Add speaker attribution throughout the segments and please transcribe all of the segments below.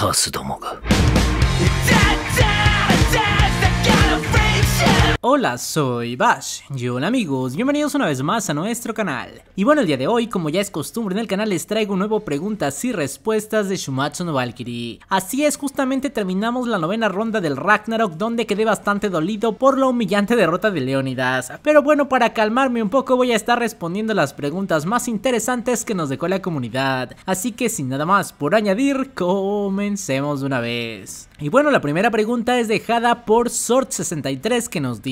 Speaker 1: カースどもが。Hola, soy Bash. Y hola amigos, bienvenidos una vez más a nuestro canal. Y bueno, el día de hoy, como ya es costumbre en el canal, les traigo un nuevo preguntas y respuestas de Shumatsu no Valkyrie. Así es, justamente terminamos la novena ronda del Ragnarok, donde quedé bastante dolido por la humillante derrota de Leonidas. Pero bueno, para calmarme un poco, voy a estar respondiendo las preguntas más interesantes que nos dejó la comunidad. Así que sin nada más por añadir, comencemos de una vez. Y bueno, la primera pregunta es dejada por Sort63 que nos dice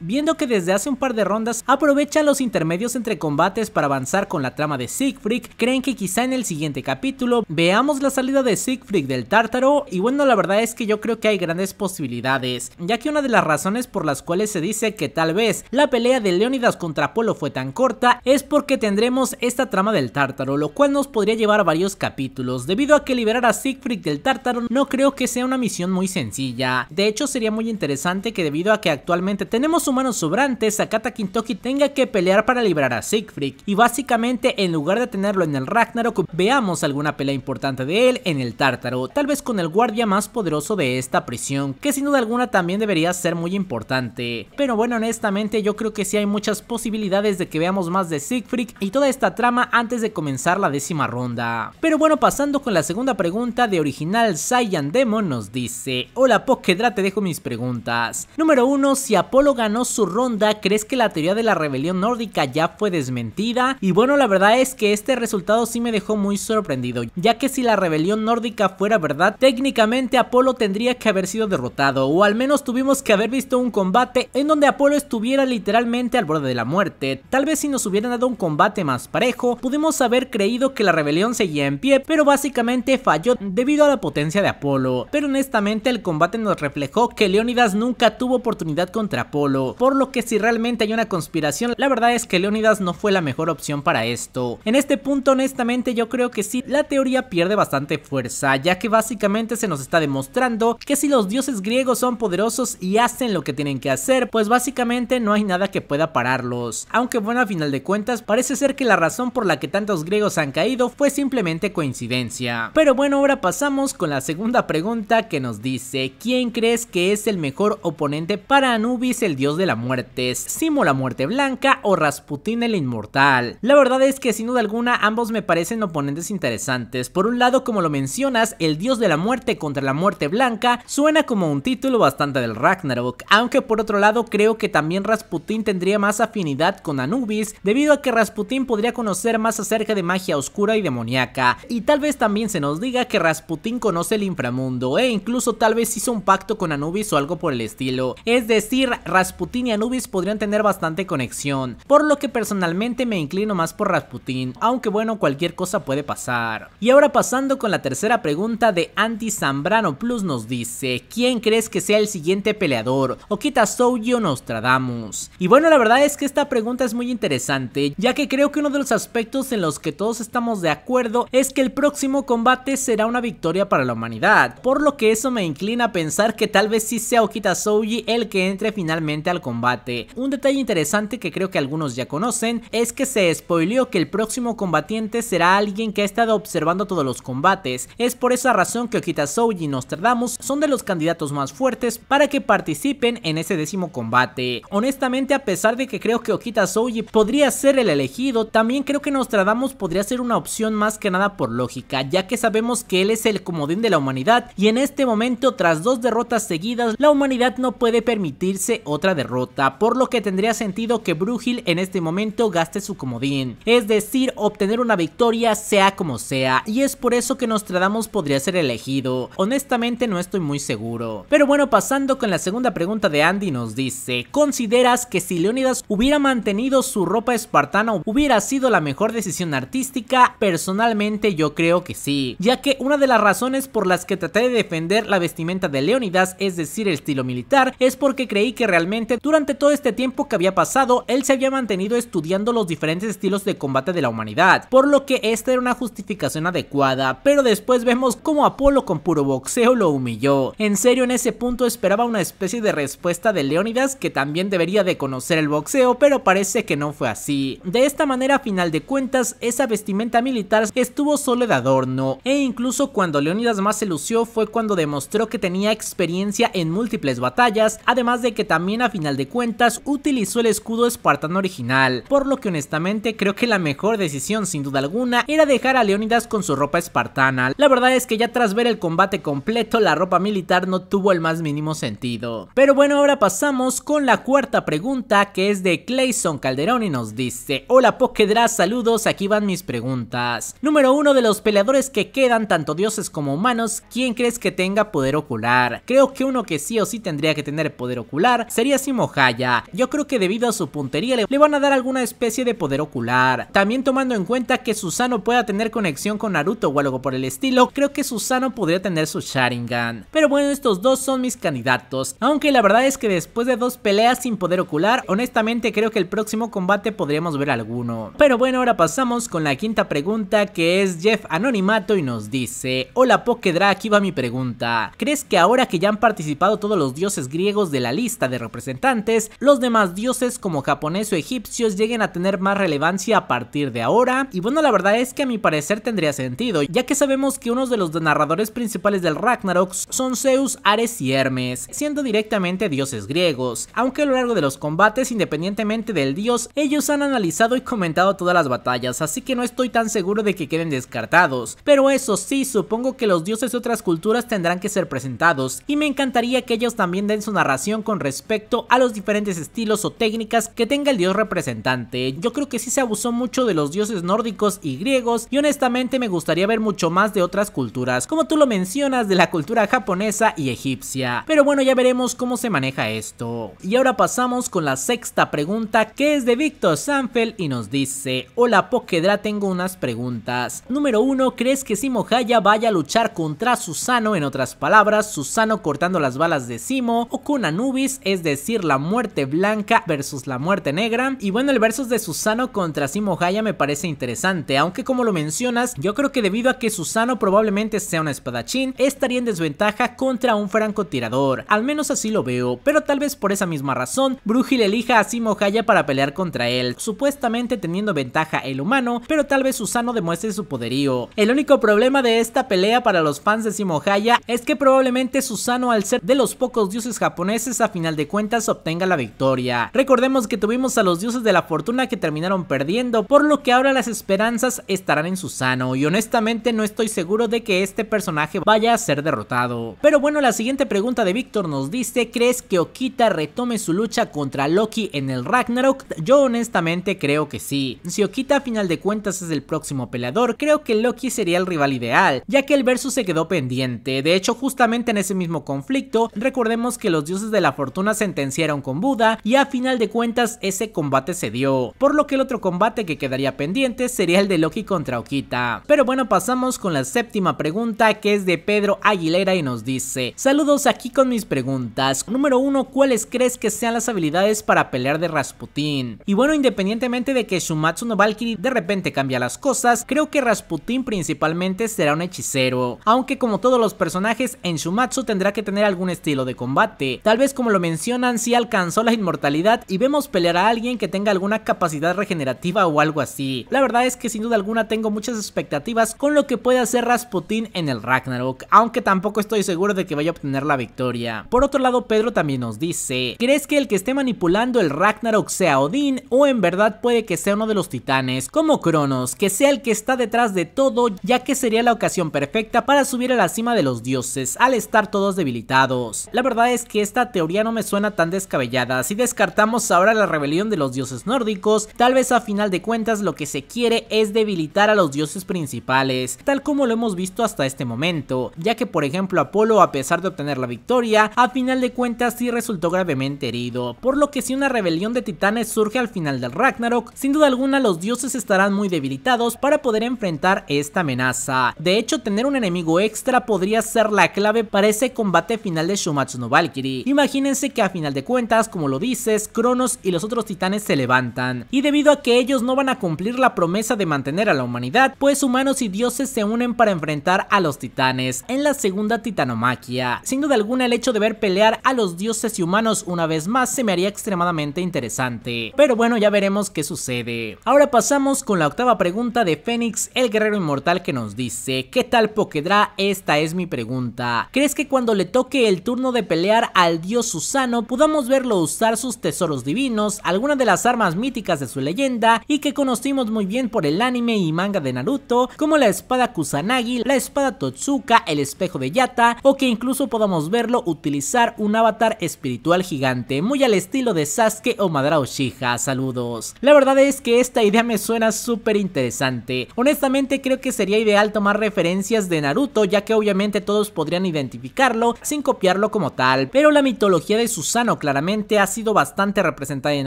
Speaker 1: viendo que desde hace un par de rondas aprovecha los intermedios entre combates para avanzar con la trama de Siegfried, creen que quizá en el siguiente capítulo veamos la salida de Siegfried del Tártaro y bueno la verdad es que yo creo que hay grandes posibilidades, ya que una de las razones por las cuales se dice que tal vez la pelea de Leónidas contra Apolo fue tan corta es porque tendremos esta trama del Tártaro, lo cual nos podría llevar a varios capítulos, debido a que liberar a Siegfried del Tártaro no creo que sea una misión muy sencilla, de hecho sería muy interesante que debido a que actualmente tenemos humanos sobrantes, Akata Kintoki tenga que pelear para librar a Siegfried y básicamente en lugar de tenerlo en el Ragnarok veamos alguna pelea importante de él en el Tártaro, tal vez con el guardia más poderoso de esta prisión, que sin duda alguna también debería ser muy importante. Pero bueno, honestamente yo creo que sí hay muchas posibilidades de que veamos más de Siegfried y toda esta trama antes de comenzar la décima ronda. Pero bueno, pasando con la segunda pregunta de original Saiyan Demon nos dice, hola Pokedra te dejo mis preguntas. Número 1, si Apolo ganó su ronda, ¿crees que la teoría de la rebelión nórdica ya fue desmentida? Y bueno, la verdad es que este resultado sí me dejó muy sorprendido, ya que si la rebelión nórdica fuera verdad, técnicamente Apolo tendría que haber sido derrotado, o al menos tuvimos que haber visto un combate en donde Apolo estuviera literalmente al borde de la muerte. Tal vez si nos hubieran dado un combate más parejo, pudimos haber creído que la rebelión seguía en pie, pero básicamente falló debido a la potencia de Apolo. Pero honestamente el combate nos reflejó que Leónidas nunca tuvo oportunidad con contra por lo que si realmente hay una conspiración, la verdad es que Leónidas no fue la mejor opción para esto. En este punto honestamente yo creo que sí, la teoría pierde bastante fuerza, ya que básicamente se nos está demostrando que si los dioses griegos son poderosos y hacen lo que tienen que hacer, pues básicamente no hay nada que pueda pararlos. Aunque bueno, a final de cuentas, parece ser que la razón por la que tantos griegos han caído fue simplemente coincidencia. Pero bueno, ahora pasamos con la segunda pregunta que nos dice, ¿quién crees que es el mejor oponente para Anubis, el dios de la muerte, Simo la muerte blanca o Rasputin el inmortal. La verdad es que sin duda alguna ambos me parecen oponentes interesantes. Por un lado, como lo mencionas, el dios de la muerte contra la muerte blanca suena como un título bastante del Ragnarok, aunque por otro lado creo que también Rasputin tendría más afinidad con Anubis debido a que Rasputin podría conocer más acerca de magia oscura y demoníaca. Y tal vez también se nos diga que Rasputin conoce el inframundo e incluso tal vez hizo un pacto con Anubis o algo por el estilo. Es decir, Rasputin y Anubis podrían tener bastante conexión, por lo que personalmente me inclino más por Rasputin, aunque bueno, cualquier cosa puede pasar. Y ahora pasando con la tercera pregunta de Anti Zambrano Plus nos dice, ¿quién crees que sea el siguiente peleador? ¿Okita Soji o Nostradamus? Y bueno, la verdad es que esta pregunta es muy interesante, ya que creo que uno de los aspectos en los que todos estamos de acuerdo es que el próximo combate será una victoria para la humanidad, por lo que eso me inclina a pensar que tal vez sí sea Okita Soji el que finalmente al combate. Un detalle interesante que creo que algunos ya conocen es que se spoileó que el próximo combatiente será alguien que ha estado observando todos los combates. Es por esa razón que Souji y Nostradamus son de los candidatos más fuertes para que participen en ese décimo combate. Honestamente a pesar de que creo que Souji podría ser el elegido, también creo que Nostradamus podría ser una opción más que nada por lógica, ya que sabemos que él es el comodín de la humanidad y en este momento tras dos derrotas seguidas la humanidad no puede permitir otra derrota, por lo que tendría sentido que Brugil en este momento gaste su comodín, es decir, obtener una victoria sea como sea, y es por eso que Nostradamus podría ser elegido, honestamente no estoy muy seguro. Pero bueno, pasando con la segunda pregunta de Andy nos dice, ¿consideras que si Leonidas hubiera mantenido su ropa espartana hubiera sido la mejor decisión artística? Personalmente yo creo que sí, ya que una de las razones por las que traté de defender la vestimenta de Leonidas es decir, el estilo militar, es porque creí y que realmente durante todo este tiempo que había pasado, él se había mantenido estudiando los diferentes estilos de combate de la humanidad, por lo que esta era una justificación adecuada, pero después vemos cómo Apolo con puro boxeo lo humilló. En serio, en ese punto esperaba una especie de respuesta de Leónidas que también debería de conocer el boxeo, pero parece que no fue así. De esta manera, a final de cuentas, esa vestimenta militar estuvo solo de adorno, e incluso cuando Leónidas más se lució fue cuando demostró que tenía experiencia en múltiples batallas, además de que también a final de cuentas utilizó el escudo espartano original, por lo que honestamente creo que la mejor decisión sin duda alguna era dejar a Leónidas con su ropa espartana. La verdad es que ya tras ver el combate completo la ropa militar no tuvo el más mínimo sentido. Pero bueno ahora pasamos con la cuarta pregunta que es de Clayson Calderón y nos dice Hola Pokedra, saludos, aquí van mis preguntas. Número 1 de los peleadores que quedan tanto dioses como humanos, ¿quién crees que tenga poder ocular? Creo que uno que sí o sí tendría que tener poder ocular Sería sería Simojaya. Yo creo que debido a su puntería le, le van a dar alguna especie de poder ocular. También tomando en cuenta que Susano pueda tener conexión con Naruto o algo por el estilo, creo que Susano podría tener su Sharingan. Pero bueno, estos dos son mis candidatos. Aunque la verdad es que después de dos peleas sin poder ocular, honestamente creo que el próximo combate podríamos ver alguno. Pero bueno, ahora pasamos con la quinta pregunta que es Jeff Anonimato y nos dice Hola Pokedra, aquí va mi pregunta. ¿Crees que ahora que ya han participado todos los dioses griegos de la lista, de representantes, los demás dioses como japonés o egipcios lleguen a tener más relevancia a partir de ahora. Y bueno, la verdad es que a mi parecer tendría sentido, ya que sabemos que unos de los narradores principales del Ragnarok son Zeus, Ares y Hermes, siendo directamente dioses griegos. Aunque a lo largo de los combates, independientemente del dios, ellos han analizado y comentado todas las batallas, así que no estoy tan seguro de que queden descartados. Pero eso sí, supongo que los dioses de otras culturas tendrán que ser presentados, y me encantaría que ellos también den su narración con respecto a los diferentes estilos o técnicas que tenga el dios representante. Yo creo que sí se abusó mucho de los dioses nórdicos y griegos y honestamente me gustaría ver mucho más de otras culturas, como tú lo mencionas de la cultura japonesa y egipcia. Pero bueno, ya veremos cómo se maneja esto. Y ahora pasamos con la sexta pregunta que es de Víctor Sanfel y nos dice, hola Pokedra, tengo unas preguntas. Número 1, ¿crees que Simo Haya vaya a luchar contra Susano? En otras palabras, Susano cortando las balas de Simo o con Anubis es decir, la muerte blanca versus la muerte negra. Y bueno, el versus de Susano contra Simo me parece interesante, aunque como lo mencionas, yo creo que debido a que Susano probablemente sea un espadachín, estaría en desventaja contra un francotirador. Al menos así lo veo, pero tal vez por esa misma razón, Brugil elija a Simo para pelear contra él, supuestamente teniendo ventaja el humano, pero tal vez Susano demuestre su poderío. El único problema de esta pelea para los fans de Simo es que probablemente Susano al ser de los pocos dioses japoneses a final de cuentas obtenga la victoria. Recordemos que tuvimos a los dioses de la fortuna que terminaron perdiendo, por lo que ahora las esperanzas estarán en su sano y honestamente no estoy seguro de que este personaje vaya a ser derrotado. Pero bueno, la siguiente pregunta de Víctor nos dice, ¿crees que Okita retome su lucha contra Loki en el Ragnarok? Yo honestamente creo que sí. Si Okita a final de cuentas es el próximo peleador, creo que Loki sería el rival ideal, ya que el verso se quedó pendiente. De hecho, justamente en ese mismo conflicto, recordemos que los dioses de la fortuna sentenciaron con Buda y a final de cuentas ese combate se dio, por lo que el otro combate que quedaría pendiente sería el de Loki contra Okita. Pero bueno, pasamos con la séptima pregunta que es de Pedro Aguilera y nos dice, saludos aquí con mis preguntas, número uno, ¿cuáles crees que sean las habilidades para pelear de Rasputin? Y bueno, independientemente de que Shumatsu no Valkyrie de repente cambia las cosas, creo que Rasputin principalmente será un hechicero, aunque como todos los personajes en Shumatsu tendrá que tener algún estilo de combate, tal vez como lo mencionan, si alcanzó la inmortalidad y vemos pelear a alguien que tenga alguna capacidad regenerativa o algo así. La verdad es que sin duda alguna tengo muchas expectativas con lo que puede hacer Rasputin en el Ragnarok, aunque tampoco estoy seguro de que vaya a obtener la victoria. Por otro lado, Pedro también nos dice, ¿crees que el que esté manipulando el Ragnarok sea Odín o en verdad puede que sea uno de los titanes, como Cronos, que sea el que está detrás de todo, ya que sería la ocasión perfecta para subir a la cima de los dioses al estar todos debilitados? La verdad es que esta teoría no me suena tan descabellada. Si descartamos ahora la rebelión de los dioses nórdicos, tal vez a final de cuentas lo que se quiere es debilitar a los dioses principales, tal como lo hemos visto hasta este momento, ya que por ejemplo Apolo a pesar de obtener la victoria, a final de cuentas sí resultó gravemente herido, por lo que si una rebelión de titanes surge al final del Ragnarok, sin duda alguna los dioses estarán muy debilitados para poder enfrentar esta amenaza. De hecho, tener un enemigo extra podría ser la clave para ese combate final de Shumatsu no Valkyrie. Imaginen que a final de cuentas, como lo dices, Cronos y los otros titanes se levantan. Y debido a que ellos no van a cumplir la promesa de mantener a la humanidad, pues humanos y dioses se unen para enfrentar a los titanes en la segunda titanomaquia. Sin duda alguna el hecho de ver pelear a los dioses y humanos una vez más se me haría extremadamente interesante. Pero bueno, ya veremos qué sucede. Ahora pasamos con la octava pregunta de Fénix, el guerrero inmortal que nos dice, ¿qué tal Pokedra? Esta es mi pregunta. ¿Crees que cuando le toque el turno de pelear al dios Susano podamos verlo usar sus tesoros divinos, algunas de las armas míticas de su leyenda y que conocimos muy bien por el anime y manga de Naruto, como la espada Kusanagi, la espada Totsuka, el espejo de Yata o que incluso podamos verlo utilizar un avatar espiritual gigante, muy al estilo de Sasuke o Madara Uchiha, saludos. La verdad es que esta idea me suena súper interesante, honestamente creo que sería ideal tomar referencias de Naruto ya que obviamente todos podrían identificarlo sin copiarlo como tal, pero la mitología de Susano claramente ha sido bastante representada en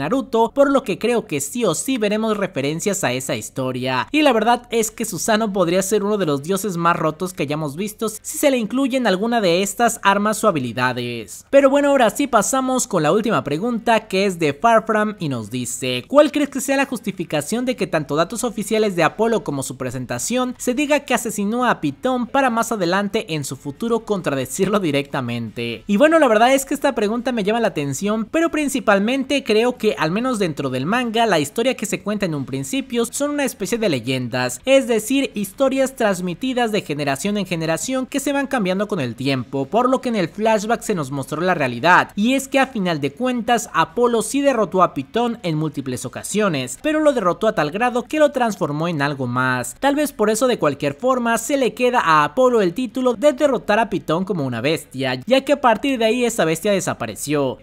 Speaker 1: Naruto, por lo que creo que sí o sí veremos referencias a esa historia. Y la verdad es que Susano podría ser uno de los dioses más rotos que hayamos visto si se le incluyen alguna de estas armas o habilidades. Pero bueno, ahora sí pasamos con la última pregunta que es de Farfram y nos dice, ¿cuál crees que sea la justificación de que tanto datos oficiales de Apolo como su presentación se diga que asesinó a Pitón para más adelante en su futuro contradecirlo directamente? Y bueno, la verdad es que esta pregunta me llama la atención, pero principalmente creo que al menos dentro del manga, la historia que se cuenta en un principio son una especie de leyendas, es decir, historias transmitidas de generación en generación que se van cambiando con el tiempo, por lo que en el flashback se nos mostró la realidad, y es que a final de cuentas Apolo sí derrotó a Pitón en múltiples ocasiones, pero lo derrotó a tal grado que lo transformó en algo más. Tal vez por eso de cualquier forma se le queda a Apolo el título de derrotar a Pitón como una bestia, ya que a partir de ahí esa bestia desapareció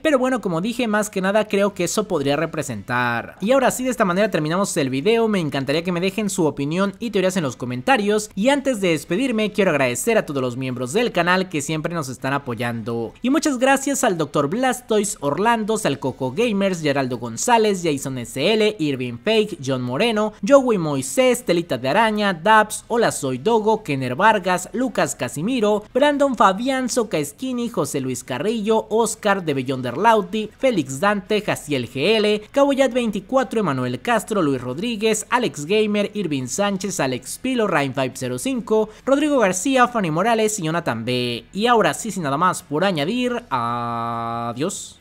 Speaker 1: pero bueno, como dije, más que nada creo que eso podría representar. Y ahora sí, de esta manera terminamos el video, me encantaría que me dejen su opinión y teorías en los comentarios. Y antes de despedirme, quiero agradecer a todos los miembros del canal que siempre nos están apoyando. Y muchas gracias al Dr. Blastoise, Orlando, Salcoco Gamers, Geraldo González, Jason SL, Irving Fake, John Moreno, Joey Moisés, Telita de Araña, Dabs, Hola Soy Dogo, Kenner Vargas, Lucas Casimiro, Brandon Fabianzo, Soca José Luis Carrillo, Oscar de Beyonder Lauti, Félix Dante, Jaciel GL, Caboyat 24, Emanuel Castro, Luis Rodríguez, Alex Gamer, Irving Sánchez, Alex Pilo, Ryan 505, Rodrigo García, Fanny Morales y Jonathan B. Y ahora sí, sin nada más por añadir, adiós.